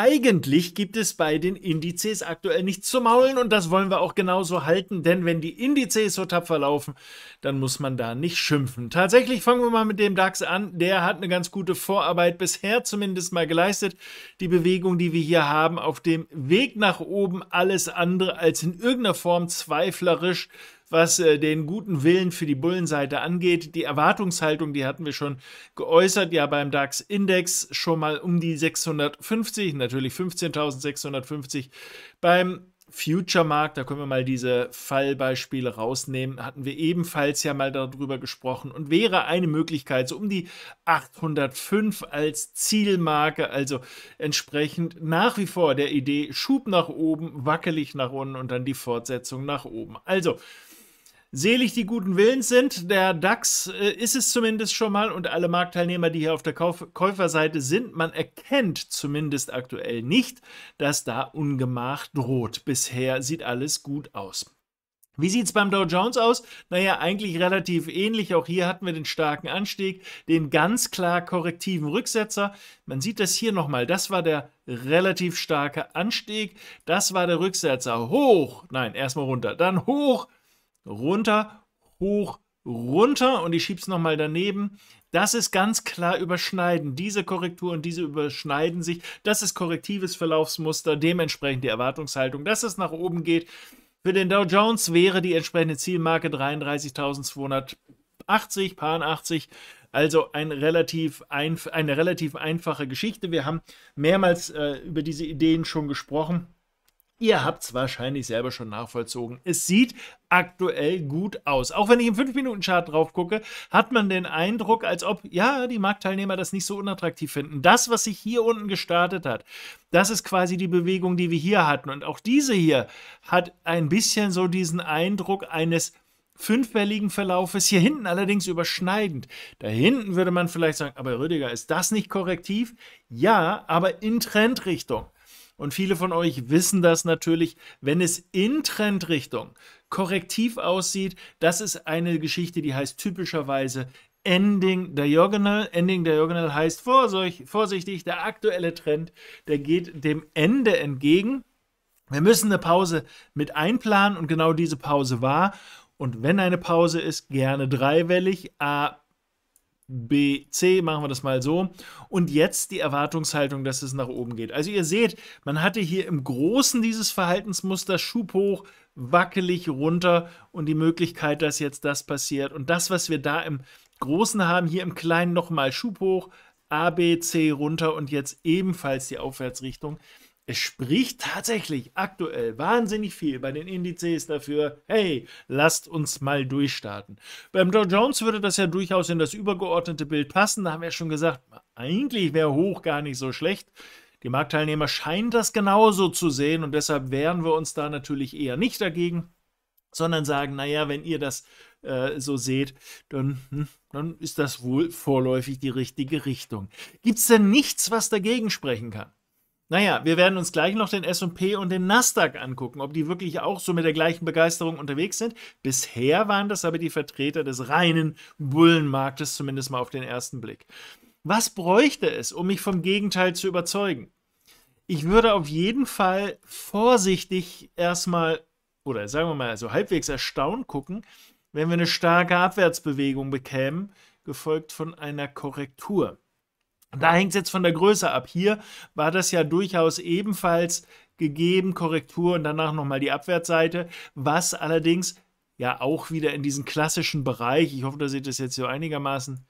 Eigentlich gibt es bei den Indizes aktuell nichts zu maulen und das wollen wir auch genauso halten, denn wenn die Indizes so tapfer laufen, dann muss man da nicht schimpfen. Tatsächlich fangen wir mal mit dem DAX an. Der hat eine ganz gute Vorarbeit bisher zumindest mal geleistet. Die Bewegung, die wir hier haben, auf dem Weg nach oben alles andere als in irgendeiner Form zweiflerisch was äh, den guten Willen für die Bullenseite angeht. Die Erwartungshaltung, die hatten wir schon geäußert, ja beim DAX Index schon mal um die 650, natürlich 15.650 beim Future-Markt, da können wir mal diese Fallbeispiele rausnehmen, hatten wir ebenfalls ja mal darüber gesprochen und wäre eine Möglichkeit, so um die 805 als Zielmarke, also entsprechend nach wie vor der Idee Schub nach oben, wackelig nach unten und dann die Fortsetzung nach oben. Also Selig die guten Willens sind. Der DAX äh, ist es zumindest schon mal und alle Marktteilnehmer, die hier auf der Kauf Käuferseite sind, man erkennt zumindest aktuell nicht, dass da Ungemach droht. Bisher sieht alles gut aus. Wie sieht es beim Dow Jones aus? Naja, eigentlich relativ ähnlich. Auch hier hatten wir den starken Anstieg, den ganz klar korrektiven Rücksetzer. Man sieht das hier nochmal. Das war der relativ starke Anstieg. Das war der Rücksetzer. Hoch. Nein, erstmal runter. Dann hoch runter, hoch, runter und ich schiebe es nochmal daneben. Das ist ganz klar überschneiden. Diese Korrektur und diese überschneiden sich. Das ist korrektives Verlaufsmuster, dementsprechend die Erwartungshaltung, dass es nach oben geht. Für den Dow Jones wäre die entsprechende Zielmarke 33.280, Pan 80. Also ein relativ eine relativ einfache Geschichte. Wir haben mehrmals äh, über diese Ideen schon gesprochen. Ihr habt es wahrscheinlich selber schon nachvollzogen. Es sieht aktuell gut aus. Auch wenn ich im 5-Minuten-Chart drauf gucke, hat man den Eindruck, als ob, ja, die Marktteilnehmer das nicht so unattraktiv finden. Das, was sich hier unten gestartet hat, das ist quasi die Bewegung, die wir hier hatten. Und auch diese hier hat ein bisschen so diesen Eindruck eines fünffälligen Verlaufes, hier hinten allerdings überschneidend. Da hinten würde man vielleicht sagen, aber Rüdiger, ist das nicht korrektiv? Ja, aber in Trendrichtung. Und viele von euch wissen das natürlich, wenn es in Trendrichtung korrektiv aussieht. Das ist eine Geschichte, die heißt typischerweise Ending Diagonal. Ending Diagonal heißt vorsichtig, der aktuelle Trend, der geht dem Ende entgegen. Wir müssen eine Pause mit einplanen und genau diese Pause war. Und wenn eine Pause ist, gerne dreiwellig, A, B, C, machen wir das mal so. Und jetzt die Erwartungshaltung, dass es nach oben geht. Also ihr seht, man hatte hier im Großen dieses Verhaltensmuster Schub hoch, wackelig runter und die Möglichkeit, dass jetzt das passiert. Und das, was wir da im Großen haben, hier im Kleinen nochmal Schub hoch, A, B, C runter und jetzt ebenfalls die Aufwärtsrichtung. Es spricht tatsächlich aktuell wahnsinnig viel bei den Indizes dafür, hey, lasst uns mal durchstarten. Beim Dow Jones würde das ja durchaus in das übergeordnete Bild passen. Da haben wir schon gesagt, eigentlich wäre hoch gar nicht so schlecht. Die Marktteilnehmer scheinen das genauso zu sehen und deshalb wehren wir uns da natürlich eher nicht dagegen, sondern sagen, naja, wenn ihr das äh, so seht, dann, hm, dann ist das wohl vorläufig die richtige Richtung. Gibt es denn nichts, was dagegen sprechen kann? Naja, wir werden uns gleich noch den SP und den Nasdaq angucken, ob die wirklich auch so mit der gleichen Begeisterung unterwegs sind. Bisher waren das aber die Vertreter des reinen Bullenmarktes, zumindest mal auf den ersten Blick. Was bräuchte es, um mich vom Gegenteil zu überzeugen? Ich würde auf jeden Fall vorsichtig erstmal, oder sagen wir mal, so halbwegs erstaunt gucken, wenn wir eine starke Abwärtsbewegung bekämen, gefolgt von einer Korrektur. Da hängt es jetzt von der Größe ab. Hier war das ja durchaus ebenfalls gegeben, Korrektur und danach nochmal die Abwärtsseite, was allerdings ja auch wieder in diesen klassischen Bereich, ich hoffe, dass ich das jetzt so einigermaßen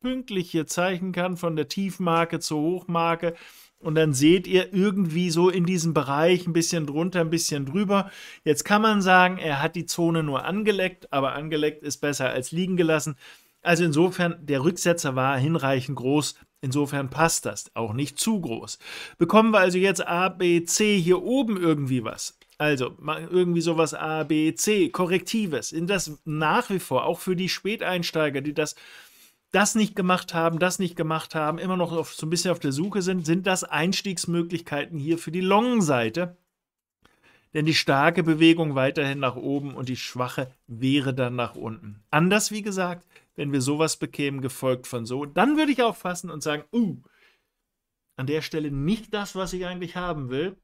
pünktlich hier zeichnen kann, von der Tiefmarke zur Hochmarke. Und dann seht ihr irgendwie so in diesem Bereich ein bisschen drunter, ein bisschen drüber. Jetzt kann man sagen, er hat die Zone nur angeleckt, aber angeleckt ist besser als liegen gelassen. Also insofern, der Rücksetzer war hinreichend groß, Insofern passt das auch nicht zu groß. Bekommen wir also jetzt A, B, C hier oben irgendwie was? Also irgendwie sowas A, B, C, Korrektives, in das nach wie vor, auch für die Späteinsteiger, die das, das nicht gemacht haben, das nicht gemacht haben, immer noch auf, so ein bisschen auf der Suche sind, sind das Einstiegsmöglichkeiten hier für die Long-Seite. Denn die starke Bewegung weiterhin nach oben und die schwache wäre dann nach unten. Anders, wie gesagt, wenn wir sowas bekämen, gefolgt von so, dann würde ich auffassen und sagen, uh, an der Stelle nicht das, was ich eigentlich haben will.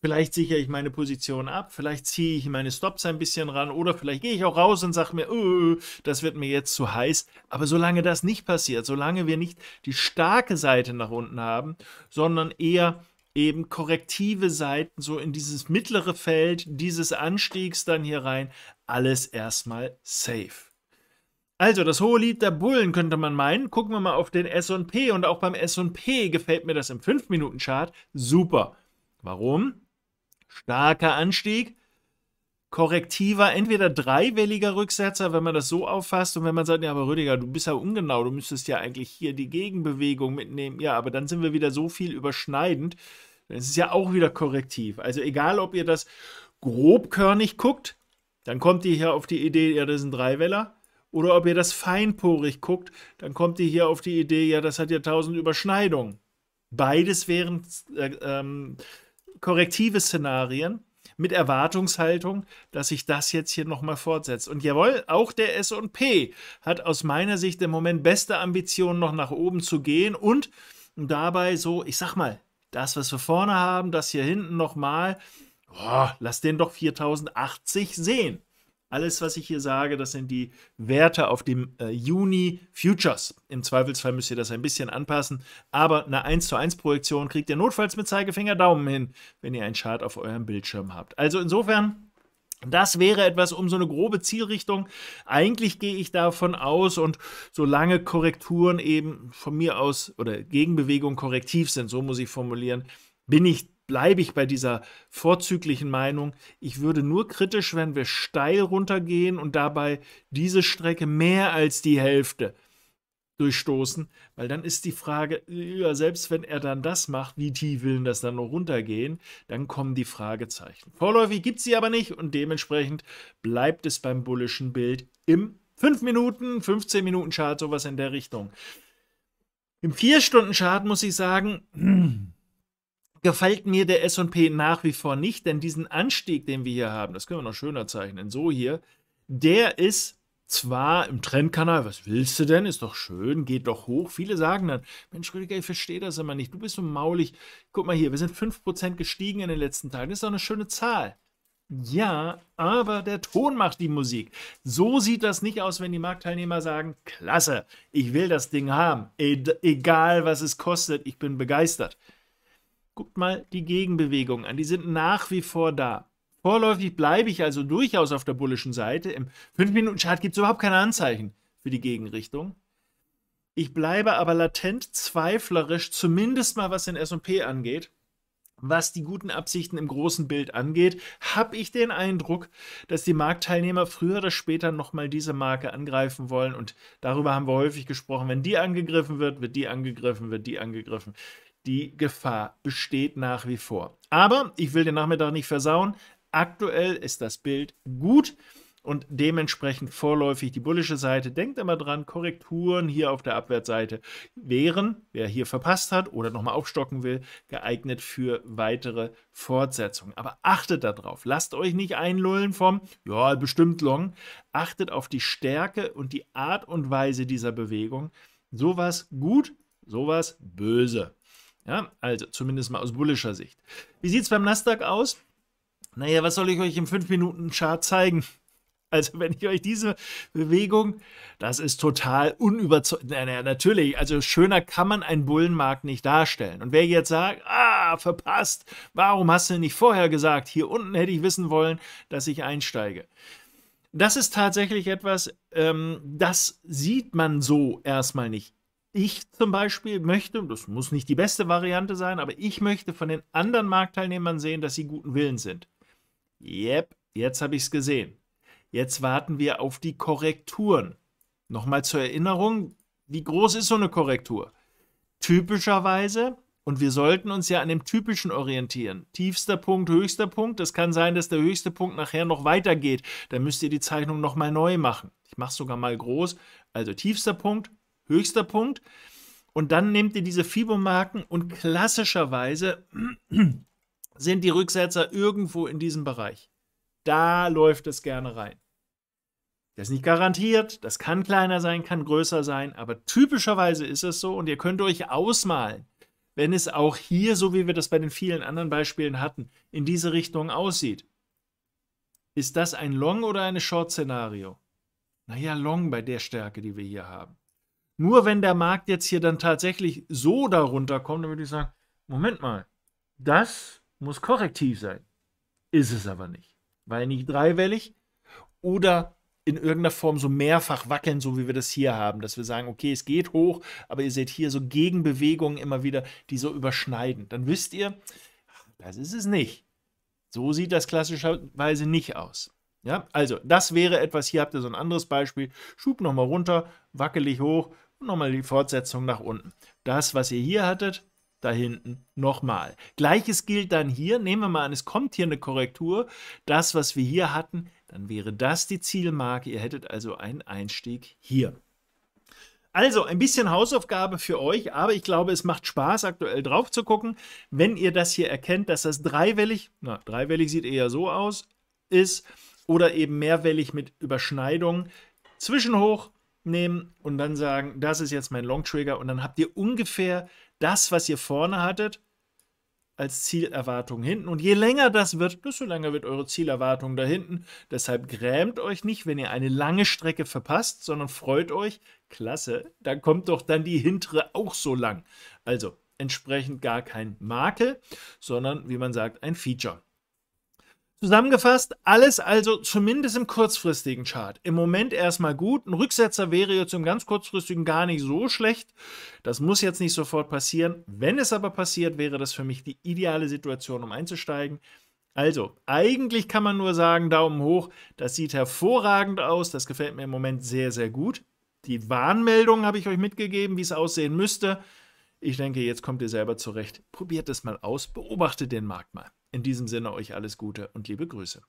Vielleicht sichere ich meine Position ab, vielleicht ziehe ich meine Stops ein bisschen ran oder vielleicht gehe ich auch raus und sage mir, uh, das wird mir jetzt zu heiß. Aber solange das nicht passiert, solange wir nicht die starke Seite nach unten haben, sondern eher eben korrektive Seiten so in dieses mittlere Feld dieses Anstiegs dann hier rein, alles erstmal safe. Also, das hohe Lied der Bullen könnte man meinen. Gucken wir mal auf den SP und auch beim SP gefällt mir das im 5-Minuten-Chart super. Warum? Starker Anstieg, korrektiver, entweder dreiwelliger Rücksetzer, wenn man das so auffasst und wenn man sagt, ja, aber Rüdiger, du bist ja ungenau, du müsstest ja eigentlich hier die Gegenbewegung mitnehmen. Ja, aber dann sind wir wieder so viel überschneidend. Dann ist es ja auch wieder korrektiv. Also egal, ob ihr das grobkörnig guckt, dann kommt ihr hier auf die Idee, ja, das ist ein Dreiweller oder ob ihr das feinporig guckt, dann kommt ihr hier auf die Idee, ja, das hat ja tausend Überschneidungen. Beides wären äh, ähm, korrektive Szenarien mit Erwartungshaltung, dass sich das jetzt hier nochmal fortsetzt. Und jawohl, auch der SP hat aus meiner Sicht im Moment beste Ambitionen, noch nach oben zu gehen und dabei so, ich sag mal, das, was wir vorne haben, das hier hinten nochmal, oh, lass den doch 4080 sehen. Alles, was ich hier sage, das sind die Werte auf dem äh, Juni Futures. Im Zweifelsfall müsst ihr das ein bisschen anpassen, aber eine 1 zu 1 Projektion kriegt ihr notfalls mit Zeigefinger Daumen hin, wenn ihr einen Chart auf eurem Bildschirm habt. Also insofern das wäre etwas um so eine grobe Zielrichtung. Eigentlich gehe ich davon aus und solange Korrekturen eben von mir aus oder Gegenbewegung korrektiv sind, so muss ich formulieren, bin ich bleibe ich bei dieser vorzüglichen Meinung. Ich würde nur kritisch, wenn wir steil runtergehen und dabei diese Strecke mehr als die Hälfte durchstoßen, weil dann ist die Frage, ja, selbst wenn er dann das macht, wie tief will das dann noch runtergehen, dann kommen die Fragezeichen. Vorläufig gibt es sie aber nicht und dementsprechend bleibt es beim bullischen Bild im 5 Minuten, 15 Minuten Chart, sowas in der Richtung. Im 4 Stunden Chart muss ich sagen, gefällt mir der SP nach wie vor nicht, denn diesen Anstieg, den wir hier haben, das können wir noch schöner zeichnen, so hier, der ist zwar im Trendkanal, was willst du denn? Ist doch schön, geht doch hoch. Viele sagen dann, Mensch, Rüdiger, ich verstehe das immer nicht. Du bist so maulig. Guck mal hier, wir sind 5% gestiegen in den letzten Tagen. Das ist doch eine schöne Zahl. Ja, aber der Ton macht die Musik. So sieht das nicht aus, wenn die Marktteilnehmer sagen, klasse, ich will das Ding haben. E egal, was es kostet, ich bin begeistert. Guckt mal die Gegenbewegungen an, die sind nach wie vor da. Vorläufig bleibe ich also durchaus auf der bullischen Seite. Im 5-Minuten-Chart gibt es überhaupt keine Anzeichen für die Gegenrichtung. Ich bleibe aber latent zweiflerisch, zumindest mal was den SP angeht. Was die guten Absichten im großen Bild angeht, habe ich den Eindruck, dass die Marktteilnehmer früher oder später nochmal diese Marke angreifen wollen. Und darüber haben wir häufig gesprochen. Wenn die angegriffen wird, wird die angegriffen, wird die angegriffen. Die Gefahr besteht nach wie vor. Aber ich will den Nachmittag nicht versauen. Aktuell ist das Bild gut und dementsprechend vorläufig die bullische Seite. Denkt immer dran, Korrekturen hier auf der Abwärtsseite wären, wer hier verpasst hat oder nochmal aufstocken will, geeignet für weitere Fortsetzungen. Aber achtet darauf, lasst euch nicht einlullen vom, ja, bestimmt long. Achtet auf die Stärke und die Art und Weise dieser Bewegung. Sowas gut, sowas böse. Ja, also zumindest mal aus bullischer Sicht. Wie sieht es beim Nasdaq aus? Naja, was soll ich euch im 5-Minuten-Chart zeigen? Also, wenn ich euch diese Bewegung, das ist total unüberzeugend. Naja, natürlich, also schöner kann man einen Bullenmarkt nicht darstellen. Und wer jetzt sagt, ah, verpasst, warum hast du nicht vorher gesagt? Hier unten hätte ich wissen wollen, dass ich einsteige. Das ist tatsächlich etwas, ähm, das sieht man so erstmal nicht ich zum Beispiel möchte, das muss nicht die beste Variante sein, aber ich möchte von den anderen Marktteilnehmern sehen, dass sie guten Willen sind. Yep, jetzt habe ich es gesehen. Jetzt warten wir auf die Korrekturen. Nochmal zur Erinnerung, wie groß ist so eine Korrektur? Typischerweise, und wir sollten uns ja an dem Typischen orientieren, tiefster Punkt, höchster Punkt, es kann sein, dass der höchste Punkt nachher noch weitergeht, dann müsst ihr die Zeichnung nochmal neu machen. Ich mache es sogar mal groß, also tiefster Punkt, höchster Punkt. Und dann nehmt ihr diese Fibo-Marken und klassischerweise sind die Rücksetzer irgendwo in diesem Bereich. Da läuft es gerne rein. Das ist nicht garantiert, das kann kleiner sein, kann größer sein, aber typischerweise ist es so und ihr könnt euch ausmalen, wenn es auch hier, so wie wir das bei den vielen anderen Beispielen hatten, in diese Richtung aussieht. Ist das ein Long- oder eine Short-Szenario? Naja, Long bei der Stärke, die wir hier haben. Nur wenn der Markt jetzt hier dann tatsächlich so darunter kommt, dann würde ich sagen, Moment mal, das muss korrektiv sein. Ist es aber nicht. Weil nicht dreiwellig oder in irgendeiner Form so mehrfach wackeln, so wie wir das hier haben, dass wir sagen, okay, es geht hoch, aber ihr seht hier so Gegenbewegungen immer wieder, die so überschneiden. Dann wisst ihr, das ist es nicht. So sieht das klassischerweise nicht aus. Ja, also das wäre etwas, hier habt ihr so ein anderes Beispiel, Schub nochmal runter, wackelig hoch und nochmal die Fortsetzung nach unten. Das, was ihr hier hattet, da hinten nochmal. Gleiches gilt dann hier. Nehmen wir mal an, es kommt hier eine Korrektur. Das, was wir hier hatten, dann wäre das die Zielmarke. Ihr hättet also einen Einstieg hier. Also ein bisschen Hausaufgabe für euch, aber ich glaube, es macht Spaß, aktuell drauf zu gucken. Wenn ihr das hier erkennt, dass das dreiwellig, na, dreiwellig sieht eher so aus, ist oder eben mehrwellig mit Überschneidung, zwischenhoch, nehmen und dann sagen, das ist jetzt mein Long Trigger und dann habt ihr ungefähr das, was ihr vorne hattet, als Zielerwartung hinten. Und je länger das wird, desto länger wird eure Zielerwartung da hinten. Deshalb grämt euch nicht, wenn ihr eine lange Strecke verpasst, sondern freut euch. Klasse, dann kommt doch dann die hintere auch so lang. Also entsprechend gar kein Makel, sondern wie man sagt, ein Feature. Zusammengefasst, alles also zumindest im kurzfristigen Chart. Im Moment erstmal gut. Ein Rücksetzer wäre jetzt im ganz kurzfristigen gar nicht so schlecht. Das muss jetzt nicht sofort passieren. Wenn es aber passiert, wäre das für mich die ideale Situation, um einzusteigen. Also, eigentlich kann man nur sagen, Daumen hoch. Das sieht hervorragend aus. Das gefällt mir im Moment sehr, sehr gut. Die Warnmeldung habe ich euch mitgegeben, wie es aussehen müsste. Ich denke, jetzt kommt ihr selber zurecht. Probiert es mal aus, beobachtet den Markt mal. In diesem Sinne euch alles Gute und liebe Grüße.